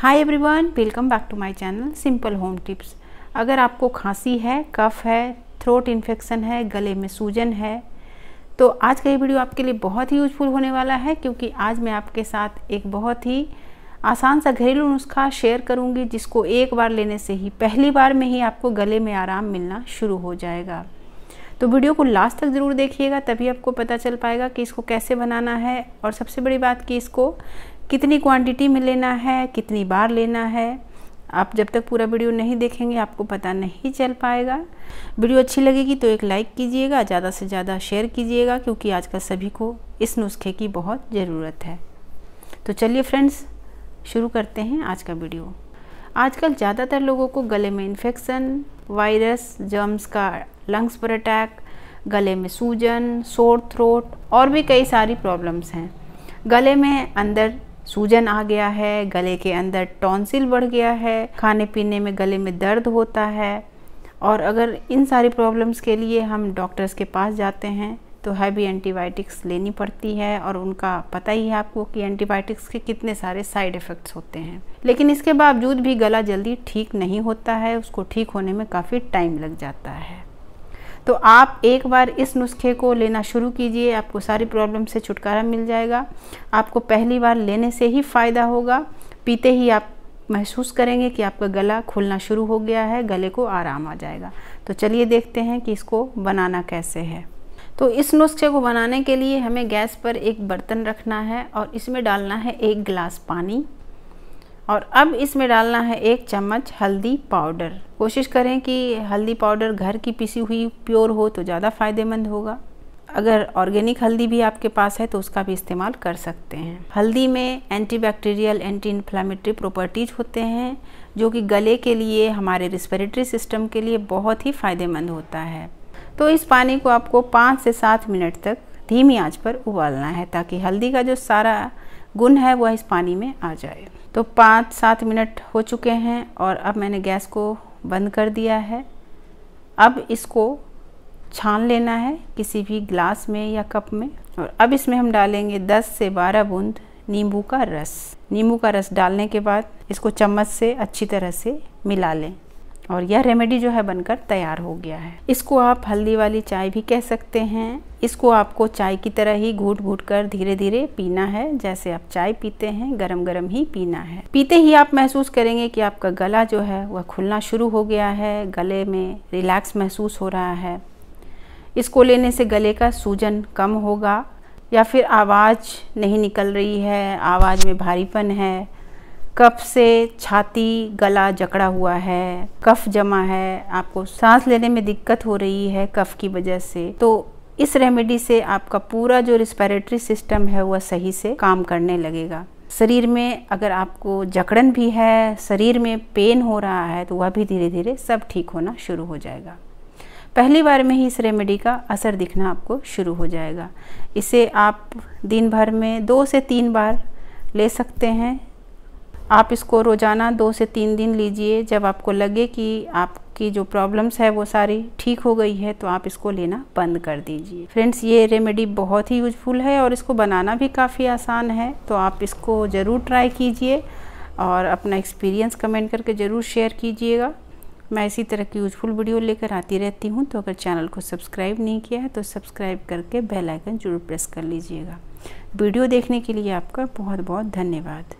hi everyone welcome back to my channel simple home tips अगर आपको खांसी है कफ है थ्रोट इन्फेक्शन है गले में सूजन है तो आज का ये वीडियो आपके लिए बहुत ही यूजफुल होने वाला है क्योंकि आज मैं आपके साथ एक बहुत ही आसान सा घरेलू नुस्खा शेयर करूंगी जिसको एक बार लेने से ही पहली बार में ही आपको गले में आराम मिलना शुरू हो जाएगा तो वीडियो को लास्ट तक ज़रूर देखिएगा तभी आपको पता चल पाएगा कि इसको कैसे बनाना है और सबसे बड़ी बात कि इसको कितनी क्वांटिटी में लेना है कितनी बार लेना है आप जब तक पूरा वीडियो नहीं देखेंगे आपको पता नहीं चल पाएगा वीडियो अच्छी लगेगी तो एक लाइक कीजिएगा ज़्यादा से ज़्यादा शेयर कीजिएगा क्योंकि आजकल सभी को इस नुस्खे की बहुत ज़रूरत है तो चलिए फ्रेंड्स शुरू करते हैं आज का वीडियो आजकल ज़्यादातर लोगों को गले में इन्फेक्शन वायरस जर्म्स का लंग्स पर अटैक गले में सूजन शोर थ्रोट और भी कई सारी प्रॉब्लम्स हैं गले में अंदर सूजन आ गया है गले के अंदर टॉन्सिल बढ़ गया है खाने पीने में गले में दर्द होता है और अगर इन सारी प्रॉब्लम्स के लिए हम डॉक्टर्स के पास जाते हैं तो हैवी एंटीबायोटिक्स लेनी पड़ती है और उनका पता ही है आपको कि एंटीबायोटिक्स के कितने सारे साइड इफ़ेक्ट्स होते हैं लेकिन इसके बावजूद भी गला जल्दी ठीक नहीं होता है उसको ठीक होने में काफ़ी टाइम लग जाता है तो आप एक बार इस नुस्खे को लेना शुरू कीजिए आपको सारी प्रॉब्लम से छुटकारा मिल जाएगा आपको पहली बार लेने से ही फ़ायदा होगा पीते ही आप महसूस करेंगे कि आपका गला खुलना शुरू हो गया है गले को आराम आ जाएगा तो चलिए देखते हैं कि इसको बनाना कैसे है तो इस नुस्खे को बनाने के लिए हमें गैस पर एक बर्तन रखना है और इसमें डालना है एक गिलास पानी और अब इसमें डालना है एक चम्मच हल्दी पाउडर कोशिश करें कि हल्दी पाउडर घर की पिसी हुई प्योर हो तो ज़्यादा फ़ायदेमंद होगा अगर ऑर्गेनिक हल्दी भी आपके पास है तो उसका भी इस्तेमाल कर सकते हैं हल्दी में एंटीबैक्टीरियल एंटी इन्फ्लामेटरी प्रॉपर्टीज होते हैं जो कि गले के लिए हमारे रेस्पिरेटरी सिस्टम के लिए बहुत ही फ़ायदेमंद होता है तो इस पानी को आपको पाँच से सात मिनट तक धीमी आंच पर उबालना है ताकि हल्दी का जो सारा गुण है वह इस पानी में आ जाए तो पाँच सात मिनट हो चुके हैं और अब मैंने गैस को बंद कर दिया है अब इसको छान लेना है किसी भी ग्लास में या कप में और अब इसमें हम डालेंगे 10 से 12 बूंद नींबू का रस नींबू का रस डालने के बाद इसको चम्मच से अच्छी तरह से मिला लें और यह रेमेडी जो है बनकर तैयार हो गया है इसको आप हल्दी वाली चाय भी कह सकते हैं इसको आपको चाय की तरह ही घूट घूट कर धीरे धीरे पीना है जैसे आप चाय पीते हैं गरम गरम ही पीना है पीते ही आप महसूस करेंगे कि आपका गला जो है वह खुलना शुरू हो गया है गले में रिलैक्स महसूस हो रहा है इसको लेने से गले का सूजन कम होगा या फिर आवाज़ नहीं निकल रही है आवाज़ में भारीपन है कफ से छाती गला जकड़ा हुआ है कफ जमा है आपको सांस लेने में दिक्कत हो रही है कफ की वजह से तो इस रेमेडी से आपका पूरा जो रिस्पायरेटरी सिस्टम है वह सही से काम करने लगेगा शरीर में अगर आपको जकड़न भी है शरीर में पेन हो रहा है तो वह भी धीरे धीरे सब ठीक होना शुरू हो जाएगा पहली बार में ही इस रेमेडी का असर दिखना आपको शुरू हो जाएगा इसे आप दिन भर में दो से तीन बार ले सकते हैं आप इसको रोज़ाना दो से तीन दिन लीजिए जब आपको लगे कि आपकी जो प्रॉब्लम्स है वो सारी ठीक हो गई है तो आप इसको लेना बंद कर दीजिए फ्रेंड्स ये रेमेडी बहुत ही यूजफुल है और इसको बनाना भी काफ़ी आसान है तो आप इसको ज़रूर ट्राई कीजिए और अपना एक्सपीरियंस कमेंट करके ज़रूर शेयर कीजिएगा मैं इसी तरह की यूजफुल वीडियो लेकर आती रहती हूँ तो अगर चैनल को सब्सक्राइब नहीं किया है तो सब्सक्राइब करके बेल आइकन जरूर प्रेस कर लीजिएगा वीडियो देखने के लिए आपका बहुत बहुत धन्यवाद